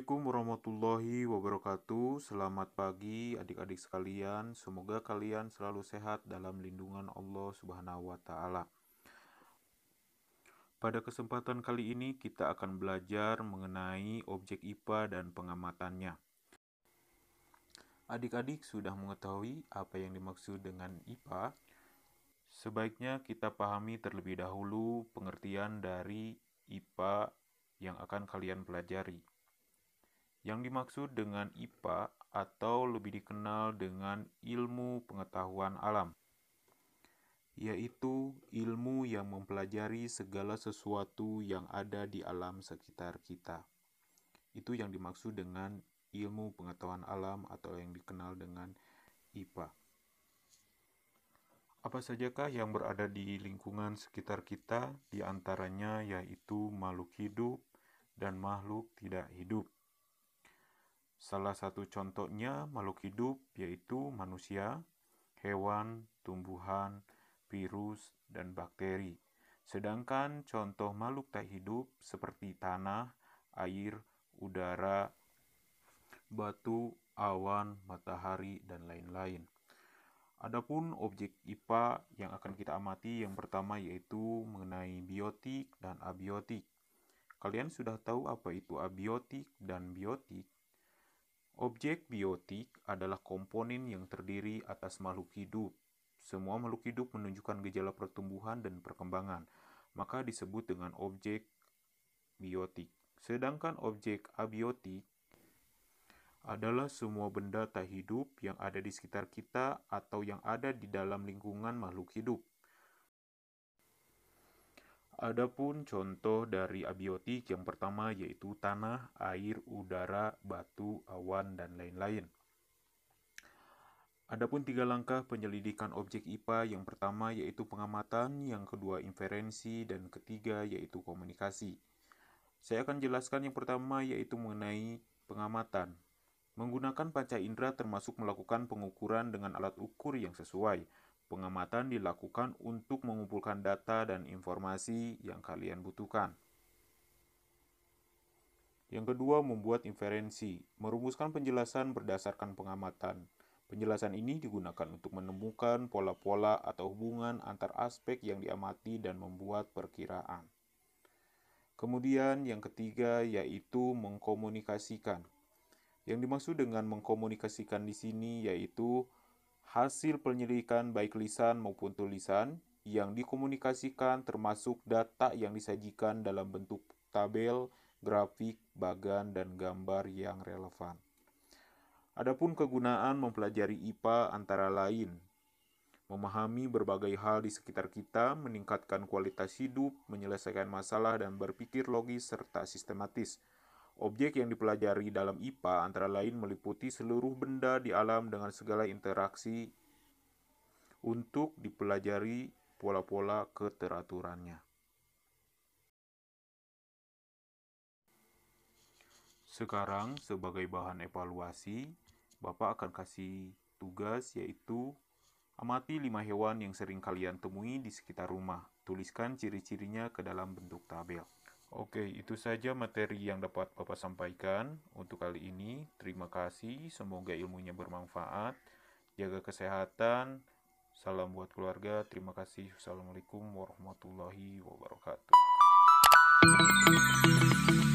Assalamualaikum warahmatullahi wabarakatuh. Selamat pagi adik-adik sekalian. Semoga kalian selalu sehat dalam lindungan Allah Subhanahu wa taala. Pada kesempatan kali ini kita akan belajar mengenai objek IPA dan pengamatannya. Adik-adik sudah mengetahui apa yang dimaksud dengan IPA? Sebaiknya kita pahami terlebih dahulu pengertian dari IPA yang akan kalian pelajari yang dimaksud dengan IPA atau lebih dikenal dengan ilmu pengetahuan alam, yaitu ilmu yang mempelajari segala sesuatu yang ada di alam sekitar kita. Itu yang dimaksud dengan ilmu pengetahuan alam atau yang dikenal dengan IPA. Apa sajakah yang berada di lingkungan sekitar kita? Di antaranya yaitu makhluk hidup dan makhluk tidak hidup. Salah satu contohnya makhluk hidup yaitu manusia, hewan, tumbuhan, virus, dan bakteri. Sedangkan contoh makhluk tak hidup seperti tanah, air, udara, batu, awan, matahari, dan lain-lain. Adapun objek IPA yang akan kita amati yang pertama yaitu mengenai biotik dan abiotik. Kalian sudah tahu apa itu abiotik dan biotik? Objek biotik adalah komponen yang terdiri atas makhluk hidup. Semua makhluk hidup menunjukkan gejala pertumbuhan dan perkembangan, maka disebut dengan objek biotik. Sedangkan objek abiotik adalah semua benda tak hidup yang ada di sekitar kita atau yang ada di dalam lingkungan makhluk hidup. Adapun contoh dari abiotik yang pertama yaitu tanah, air, udara, batu, awan, dan lain-lain. Adapun tiga langkah penyelidikan objek IPA yang pertama yaitu pengamatan, yang kedua inferensi, dan ketiga yaitu komunikasi. Saya akan jelaskan yang pertama yaitu mengenai pengamatan. Menggunakan panca indera termasuk melakukan pengukuran dengan alat ukur yang sesuai Pengamatan dilakukan untuk mengumpulkan data dan informasi yang kalian butuhkan. Yang kedua, membuat inferensi, merumuskan penjelasan berdasarkan pengamatan. Penjelasan ini digunakan untuk menemukan pola-pola atau hubungan antar aspek yang diamati dan membuat perkiraan. Kemudian, yang ketiga yaitu mengkomunikasikan. Yang dimaksud dengan mengkomunikasikan di sini yaitu hasil penyelidikan baik lisan maupun tulisan yang dikomunikasikan termasuk data yang disajikan dalam bentuk tabel, grafik, bagan, dan gambar yang relevan. Adapun kegunaan mempelajari IPA antara lain memahami berbagai hal di sekitar kita, meningkatkan kualitas hidup, menyelesaikan masalah dan berpikir logis serta sistematis. Objek yang dipelajari dalam IPA antara lain meliputi seluruh benda di alam dengan segala interaksi untuk dipelajari pola-pola keteraturannya. Sekarang sebagai bahan evaluasi, Bapak akan kasih tugas yaitu amati lima hewan yang sering kalian temui di sekitar rumah. Tuliskan ciri-cirinya ke dalam bentuk tabel. Oke, itu saja materi yang dapat Bapak sampaikan untuk kali ini. Terima kasih, semoga ilmunya bermanfaat. Jaga kesehatan. Salam buat keluarga. Terima kasih. Assalamualaikum warahmatullahi wabarakatuh.